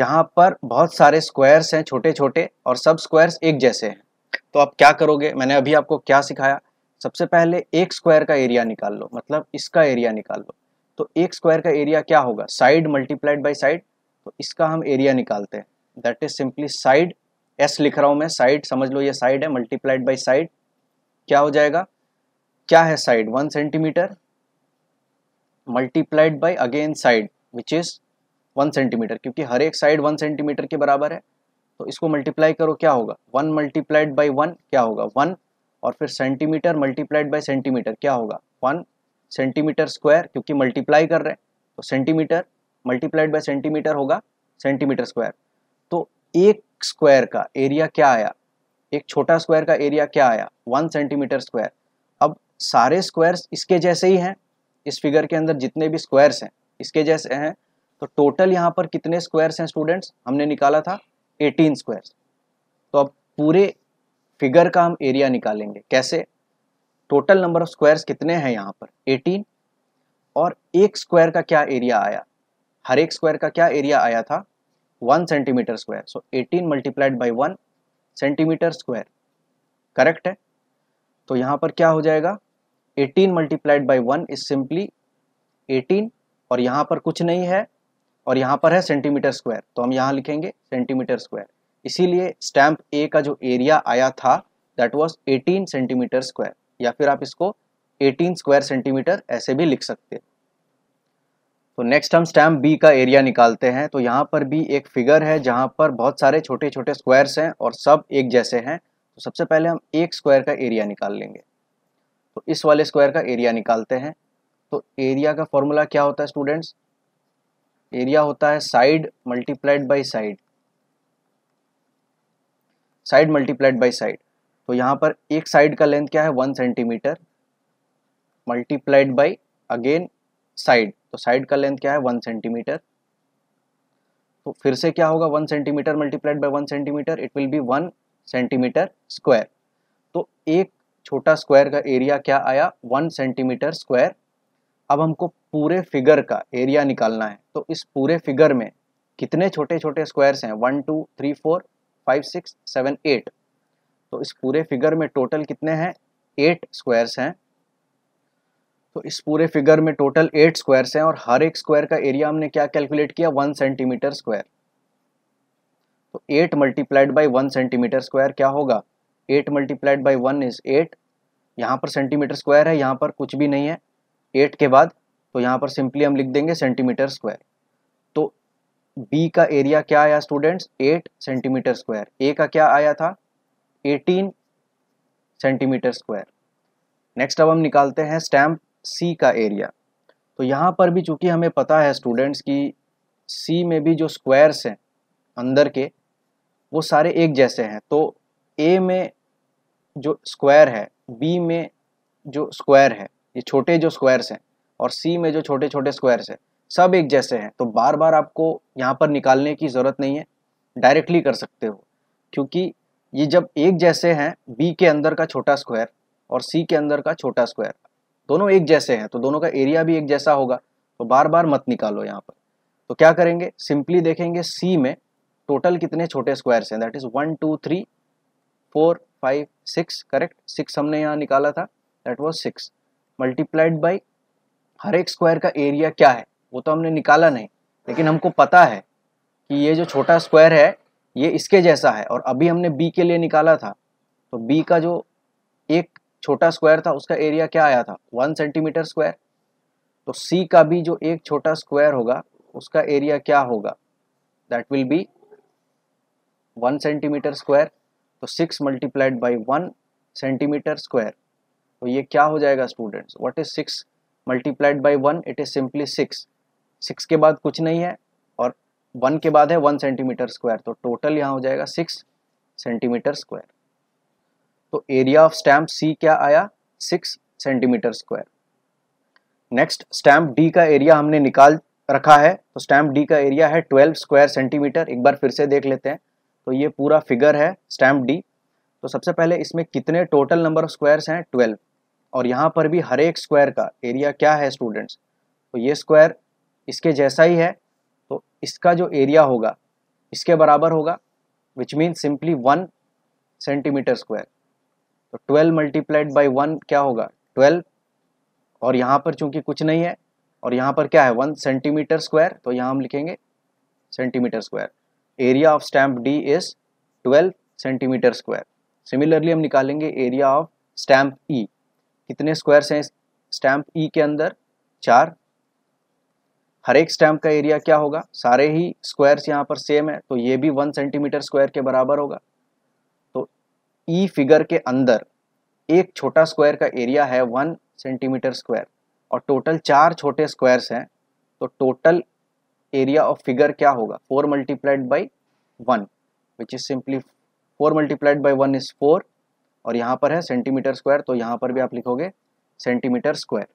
जहाँ पर बहुत सारे स्क्वायर्स हैं छोटे छोटे और सब स्क्वायर्स एक जैसे हैं तो आप क्या करोगे मैंने अभी आपको क्या सिखाया सबसे पहले एक स्क्वायर का एरिया निकाल लो मतलब इसका एरिया निकाल लो तो एक स्क्वायर का एरिया क्या होगा साइड मल्टीप्लाइड बाई साइड तो इसका हम एरिया निकालते हैं that is simply side S लिख रहा हूं मैं साइड समझ लो ये साइड है मल्टीप्लाइड बाई साइड क्या हो जाएगा क्या है side one centimetre multiplied by again side which is one centimetre क्योंकि हर एक साइड वन सेंटीमीटर के बराबर है तो इसको मल्टीप्लाई करो क्या होगा वन मल्टीप्लाइड बाई वन क्या होगा वन और फिर सेंटीमीटर मल्टीप्लाइड बाई सेंटीमीटर क्या होगा वन सेंटीमीटर स्क्वायर क्योंकि मल्टीप्लाई कर रहे हैं तो सेंटीमीटर मल्टीप्लाइड बाई सेंटीमीटर होगा सेंटीमीटर स्क्वायर तो एक स्क्वायर का एरिया क्या आया एक छोटा स्क्वायर का एरिया क्या आया वन सेंटीमीटर स्क्वायर अब सारे स्क्वायर इसके जैसे ही हैं इस फिगर के अंदर जितने भी स्क्वायर्स हैं इसके जैसे हैं तो टोटल यहाँ पर कितने स्क्वायर्स हैं स्टूडेंट्स हमने निकाला था 18 स्क्वायर्स तो अब पूरे फिगर का हम एरिया निकालेंगे कैसे टोटल नंबर ऑफ स्क्वायर्स कितने हैं यहाँ पर 18 और एक स्क्वायर का क्या एरिया आया हर एक स्क्वायर का क्या एरिया आया था 1 centimeter square. So 18 multiplied by 1 centimeter square. Correct है तो यहाँ पर क्या हो जाएगा 18 मल्टीप्लाइड बाई 1 इज सिंपली 18 और यहां पर कुछ नहीं है और यहाँ पर है सेंटीमीटर स्क्वायर तो हम यहां लिखेंगे सेंटीमीटर स्क्वायर इसीलिए स्टैम्प ए का जो एरिया आया था दैट वाज 18 सेंटीमीटर स्क्वायर या फिर आप इसको 18 स्क्वायर सेंटीमीटर ऐसे भी लिख सकते हैं तो नेक्स्ट हम स्टैम्प बी का एरिया निकालते हैं तो यहाँ पर भी एक फिगर है जहाँ पर बहुत सारे छोटे छोटे स्क्वायर्स हैं और सब एक जैसे हैं तो सबसे पहले हम एक स्क्वायर का एरिया निकाल लेंगे तो इस वाले स्क्वायर का एरिया निकालते हैं तो एरिया का फॉर्मूला क्या होता है स्टूडेंट्स एरिया होता है side multiplied by side side multiplied by side तो यहाँ पर एक साइड का लेंथ क्या है one centimetre multiplied by again side तो साइड का लेंथ क्या है वन सेंटीमीटर तो फिर से क्या होगा one centimetre multiplied by one centimetre it will be one centimetre square तो एक छोटा स्क्वायर का एरिया क्या आया वन सेंटीमीटर स्क्वायर अब हमको पूरे फिगर का एरिया निकालना है तो इस पूरे फिगर में कितने छोटे छोटे स्क्वायर्स हैं one two three four five six seven eight तो इस पूरे फिगर में टोटल कितने हैं एट स्क्वायर्स हैं तो इस पूरे फिगर में टोटल एट स्क्वायर्स हैं और हर एक स्क्वायर का एरिया हमने क्या कैलकुलेट किया वन सेंटीमीटर स्क्वायर तो eight multiplied by one centimetre square क्या होगा eight multiplied by one is eight यहाँ पर सेंटीमीटर स्क्वायर है यहाँ पर कुछ भी नहीं है एट के बाद तो यहाँ पर सिंपली हम लिख देंगे सेंटीमीटर स्क्वायर तो बी का एरिया क्या आया students eight centimetre square A का क्या आया था एटीन सेंटीमीटर स्क्वायर नेक्स्ट अब हम निकालते हैं स्टैम्प सी का एरिया तो यहाँ पर भी चूँकि हमें पता है स्टूडेंट्स की सी में भी जो स्क्वायर्स हैं अंदर के वो सारे एक जैसे हैं तो ए में जो स्क्वायर है बी में जो स्क्वायर है ये छोटे जो स्क्वायर्स हैं और सी में जो छोटे छोटे स्क्वायर्स हैं सब एक जैसे हैं तो बार बार आपको यहाँ पर निकालने की ज़रूरत नहीं है डायरेक्टली कर सकते हो क्योंकि ये जब एक जैसे हैं बी के अंदर का छोटा स्क्वायर और सी के अंदर का छोटा स्क्वायर दोनों एक जैसे हैं तो दोनों का एरिया भी एक जैसा होगा तो बार बार मत निकालो यहाँ पर तो क्या करेंगे सिंपली देखेंगे सी में टोटल कितने छोटे स्क्वायर्स हैं that is one two three four five six correct six हमने यहाँ निकाला था that was six multiplied by हर एक स्क्वायर का एरिया क्या है वो तो हमने निकाला नहीं लेकिन हमको पता है कि ये जो छोटा स्क्वायर है ये इसके जैसा है और अभी हमने बी के लिए निकाला था तो बी का जो छोटा स्क्वायर था उसका एरिया क्या आया था वन सेंटीमीटर स्क्वायर तो सी का भी जो एक छोटा स्क्वायर होगा उसका एरिया क्या होगा that will be one centimetre square तो six multiplied by one centimetre square तो ये क्या हो जाएगा students what is six multiplied by one it is simply six six के बाद कुछ नहीं है और वन के बाद है वन सेंटीमीटर स्क्वायर तो टोटल यहाँ हो जाएगा सिक्स सेंटीमीटर स्क्वायर तो एरिया ऑफ स्टैम्प सी क्या आया six centimetre square next stamp D का एरिया हमने निकाल रखा है तो स्टैम्प डी का एरिया है ट्वेल्व स्क्वायर सेंटीमीटर एक बार फिर से देख लेते हैं तो ये पूरा फिगर है स्टैम्प डी तो सबसे पहले इसमें कितने टोटल नंबर ऑफ स्क्वायर्स हैं ट्वेल्व और यहाँ पर भी हर एक स्क्वायर का एरिया क्या है स्टूडेंट्स तो ये स्क्वायर इसके जैसा ही है तो इसका जो एरिया होगा इसके बराबर होगा which mean simply one centimetre square तो 12 मल्टीप्लाइड बाई वन क्या होगा ट्वेल्व और यहाँ पर चूंकि कुछ नहीं है और यहाँ पर क्या है वन सेंटीमीटर स्क्वायर तो यहाँ हम लिखेंगे centimetre square area of stamp D is twelve centimetre square similarly हम निकालेंगे एरिया ऑफ स्टैम्प ई कितने स्क्वायर्स हैं स्टैम्प ई e के अंदर चार हर एक स्टैम्प का एरिया क्या होगा सारे ही स्क्वायर्स यहाँ पर सेम है तो ये भी वन सेंटीमीटर स्क्वायर के बराबर होगा ई e फिगर के अंदर एक छोटा स्क्वायर का एरिया है वन सेंटीमीटर स्क्वायर और टोटल चार छोटे स्क्वायर्स हैं तो टोटल एरिया ऑफ फिगर क्या होगा four multiplied by one which is simply four multiplied by one is four और यहाँ पर है सेंटीमीटर स्क्वायर तो यहाँ पर भी आप लिखोगे सेंटीमीटर स्क्वायर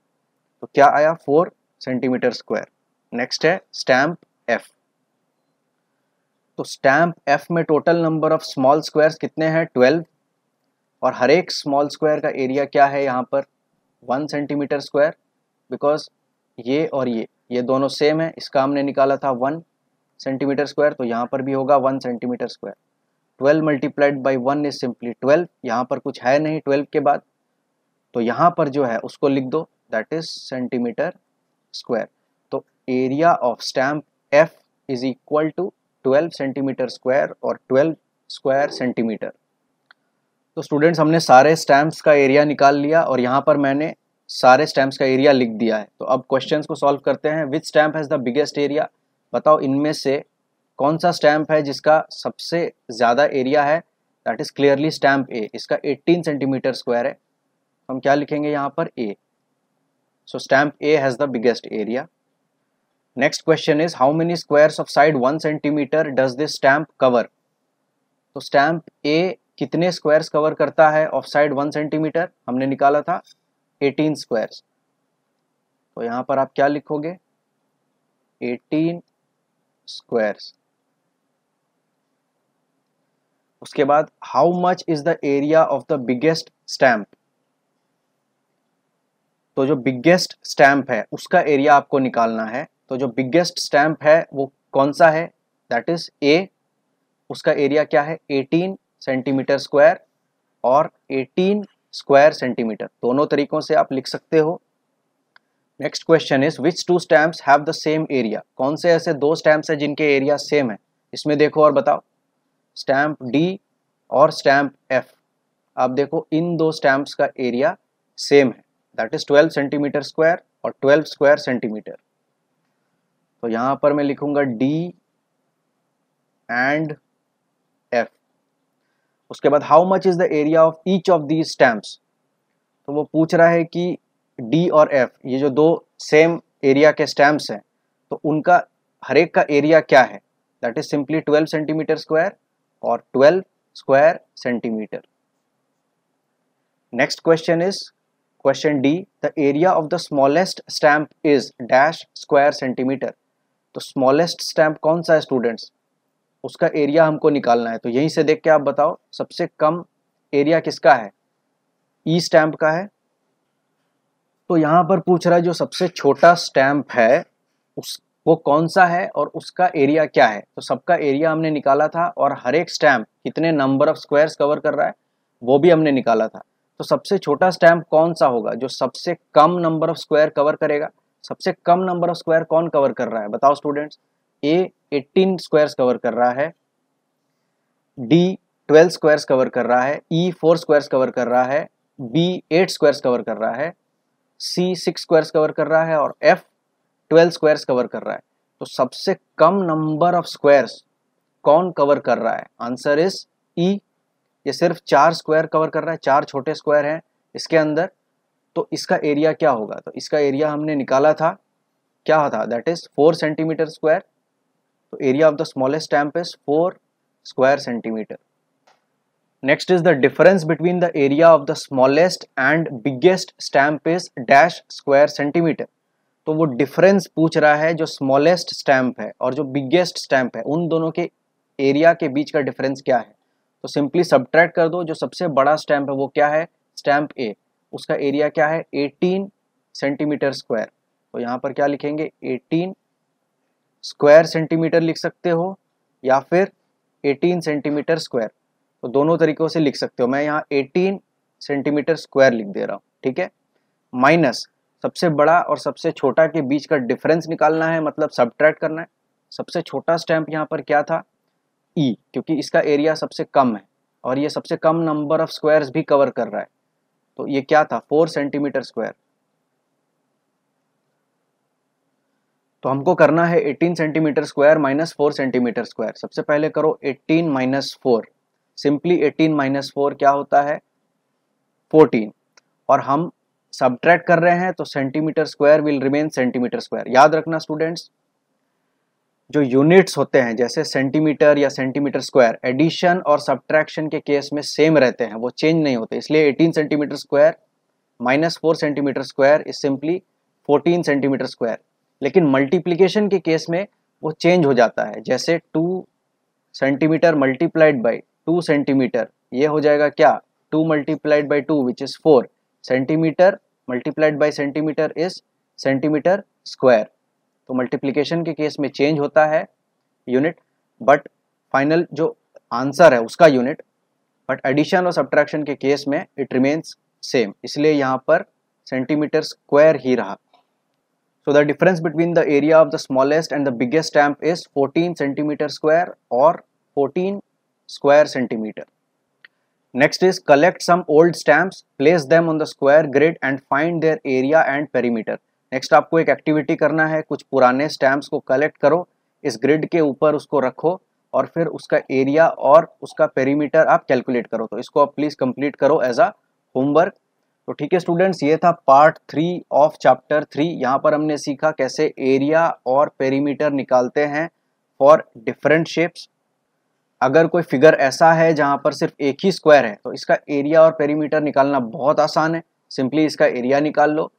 तो क्या आया फोर सेंटीमीटर स्क्वायर नेक्स्ट है स्टैम्प एफ तो स्टैम्प एफ में total number of small squares कितने हैं ट्वेल्व और हर एक स्मॉल स्क्वायर का एरिया क्या है यहाँ पर वन सेंटीमीटर स्क्वायर बिकॉज ये और ये ये दोनों सेम है इसका हमने निकाला था वन सेंटीमीटर स्क्वायर तो यहाँ पर भी होगा one centimetre square twelve multiplied by one is simply twelve यहाँ पर कुछ है नहीं ट्वेल्व के बाद तो यहाँ पर जो है उसको लिख दो दैट इज सेंटीमीटर स्क्वायर तो area of stamp F is equal to twelve centimetre square और ट्वेल्व स्क्वायर सेंटीमीटर तो स्टूडेंट्स हमने सारे स्टैम्प्स का एरिया निकाल लिया और यहाँ पर मैंने सारे स्टैम्प्स का एरिया लिख दिया है तो अब क्वेश्चंस को सॉल्व करते हैं which stamp has the biggest area बताओ इनमें से कौन सा स्टैम्प है जिसका सबसे ज़्यादा एरिया है that is clearly stamp A इसका 18 सेंटीमीटर स्क्वायर है हम क्या लिखेंगे यहाँ पर A so stamp A has the biggest area next question is how many squares of side one centimetre does this stamp cover तो स्टैम्प ए कितने squares cover करता है ऑफ साइड वन सेंटीमीटर हमने निकाला था एटीन स्क्वायर्स तो यहां पर आप क्या लिखोगे एटीन स्क्वायर्स उसके बाद how much is the area of the biggest stamp तो जो बिगेस्ट स्टैंप है उसका एरिया आपको निकालना है तो जो बिगेस्ट स्टैंप है वो कौन सा है दैट इज ए उसका एरिया क्या है सेंटीमीटर स्क्वायर और 18 स्क्वायर सेंटीमीटर दोनों तरीकों से आप लिख सकते हो next question is which two stamps have the same area कौन से ऐसे दो स्टैम्प्स हैं जिनके एरिया सेम है इसमें देखो और बताओ स्टैम्प डी और स्टैम्प एफ आप देखो इन दो स्टैम्प्स का एरिया सेम है दैट इज 12 सेंटीमीटर स्क्वायर और 12 स्क्वायर सेंटीमीटर तो यहां पर मैं लिखूंगा डी एंड उसके बाद how much is the area of each of the stamps तो वो पूछ रहा है कि डी और एफ ये जो दो सेम एरिया के स्टैम्प्स हैं तो उनका हरेक का एरिया क्या है that is simply 12 centimetre square और 12 square centimetre next question is question D the area of the smallest stamp is dash square centimetre तो स्मॉलेस्ट स्टैम्प कौन सा है स्टूडेंट्स उसका एरिया हमको निकालना है तो यहीं से देख के आप बताओ सबसे कम एरिया किसका है ई e स्टैम्प का है तो यहाँ पर पूछ रहा है जो सबसे छोटा स्टैंप है उस वो कौन सा है और उसका एरिया क्या है तो सबका एरिया हमने निकाला था और हर एक स्टैंप कितने नंबर ऑफ स्क्वायर्स कवर कर रहा है वो भी हमने निकाला था तो सबसे छोटा स्टैम्प कौन सा होगा जो सबसे कम नंबर ऑफ स्क्वायर कवर करेगा सबसे कम नंबर ऑफ स्क्वायर कौन कवर कर रहा है बताओ students A eighteen squares cover कर रहा है डी ट्वेल्व स्क्वायर्स कवर कर रहा है ई फोर स्क्वायर्स कवर कर रहा है बी एट स्क्वायर्स कवर कर रहा है सी सिक्स स्क्वायर्स कवर कर रहा है और एफ ट्वेल्व स्क्वायर्स कवर कर रहा है तो सबसे कम नंबर ऑफ स्क्वायर्स कौन कवर कर रहा है आंसर इज ई ये सिर्फ चार स्क्वायर कवर कर रहा है चार छोटे स्क्वायर हैं इसके अंदर तो इसका एरिया क्या होगा तो इसका एरिया हमने निकाला था क्या था that is four centimetre square तो area of the smallest stamp is four square centimetre next is the difference between the area of the smallest and biggest stamp is dash square centimetre तो वो difference पूछ रहा है जो smallest stamp है और जो बिगेस्ट स्टैम्प है उन दोनों के एरिया के बीच का डिफरेंस क्या है तो सिंपली सब्ट्रैक्ट कर दो जो सबसे बड़ा स्टैम्प है वो क्या है स्टैम्प ए उसका एरिया क्या है 18 सेंटीमीटर स्क्वायर तो यहाँ पर क्या लिखेंगे स्क्वायर सेंटीमीटर लिख सकते हो या फिर 18 सेंटीमीटर स्क्वायर तो दोनों तरीकों से लिख सकते हो मैं यहाँ 18 सेंटीमीटर स्क्वायर लिख दे रहा हूँ ठीक है माइनस सबसे बड़ा और सबसे छोटा के बीच का डिफरेंस निकालना है मतलब सब्ट्रैक्ट करना है सबसे छोटा स्टैम्प यहाँ पर क्या था ई e, क्योंकि इसका एरिया सबसे कम है और ये सबसे कम नंबर ऑफ स्क्वायर्स भी कवर कर रहा है तो ये क्या था फोर सेंटीमीटर स्क्वायर तो हमको करना है 18 centimetre square minus four centimetre square सबसे पहले करो 18 minus four simply 18 minus four क्या होता है 14 और हम सब्ट्रैक्ट कर रहे हैं तो centimetre square will remain centimetre square याद रखना स्टूडेंट्स जो यूनिट्स होते हैं जैसे सेंटीमीटर या सेंटीमीटर स्क्वायर एडिशन और सब्ट्रैक्शन के केस में सेम रहते हैं वो चेंज नहीं होते इसलिए 18 centimetre square minus four centimetre square is simply 14 centimetre square लेकिन मल्टीप्लिकेशन के केस में वो चेंज हो जाता है जैसे two centimetre multiplied by two centimetre ये हो जाएगा क्या two multiplied by two which is four centimetre multiplied by centimetre is centimetre square तो मल्टीप्लिकेशन के केस में चेंज होता है यूनिट बट फाइनल जो आंसर है उसका यूनिट बट एडिशन और सब्ट्रैक्शन के केस में इट रिमेन्स सेम इसलिए यहाँ पर सेंटीमीटर स्क्वायर ही रहा So the difference between the area of the smallest and the biggest stamp is 14 centimeter square or 14 square centimeter. Next is collect some old stamps, place them on the square grid and find their area and perimeter. next आपको एक activity करना है कुछ पुराने stamps को collect करो इस grid के ऊपर उसको रखो और फिर उसका area और उसका perimeter आप calculate करो तो इसको आप please complete करो as a homework तो ठीक है स्टूडेंट्स ये था part three of chapter three यहाँ पर हमने सीखा कैसे एरिया और पेरीमीटर निकालते हैं फॉर डिफरेंट शेप्स अगर कोई फिगर ऐसा है जहाँ पर सिर्फ एक ही स्क्वायर है तो इसका एरिया और पेरीमीटर निकालना बहुत आसान है सिंपली इसका एरिया निकाल लो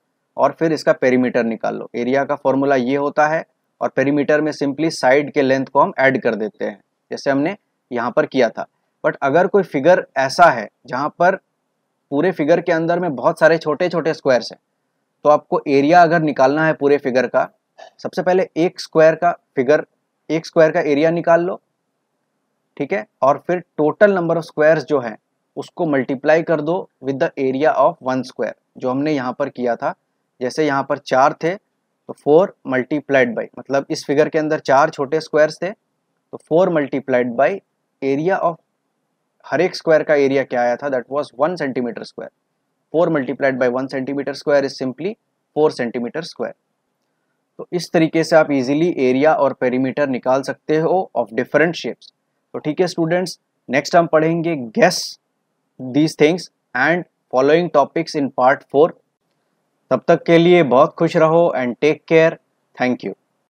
और फिर इसका पेरीमीटर निकाल लो एरिया का फॉर्मूला ये होता है और पेरीमीटर में सिंपली साइड के लेंथ को हम ऐड कर देते हैं जैसे हमने यहाँ पर किया था बट अगर कोई फिगर ऐसा है जहाँ पर पूरे फिगर के अंदर में बहुत सारे छोटे छोटे स्क्वायर्स हैं तो आपको एरिया अगर निकालना है पूरे फिगर का सबसे पहले एक स्क्वायर का फिगर एक स्क्वायर का एरिया निकाल लो ठीक है और फिर टोटल नंबर ऑफ स्क्वायर्स जो है उसको मल्टीप्लाई कर दो with the area of one square जो हमने यहाँ पर किया था जैसे यहाँ पर चार थे तो फोर मल्टीप्लाइड बाई मतलब इस फिगर के अंदर चार छोटे स्क्वायर्स थे तो four multiplied by area of हर एक स्क्वायर का एरिया क्या आया था that was one centimetre square four multiplied by one centimetre square is simply four centimetre square तो इस तरीके से आप इजीली एरिया और पेरीमीटर निकाल सकते हो ऑफ डिफरेंट शेप्स तो ठीक है स्टूडेंट्स नेक्स्ट हम पढ़ेंगे guess these things and following topics in part four तब तक के लिए बहुत खुश रहो and take care thank you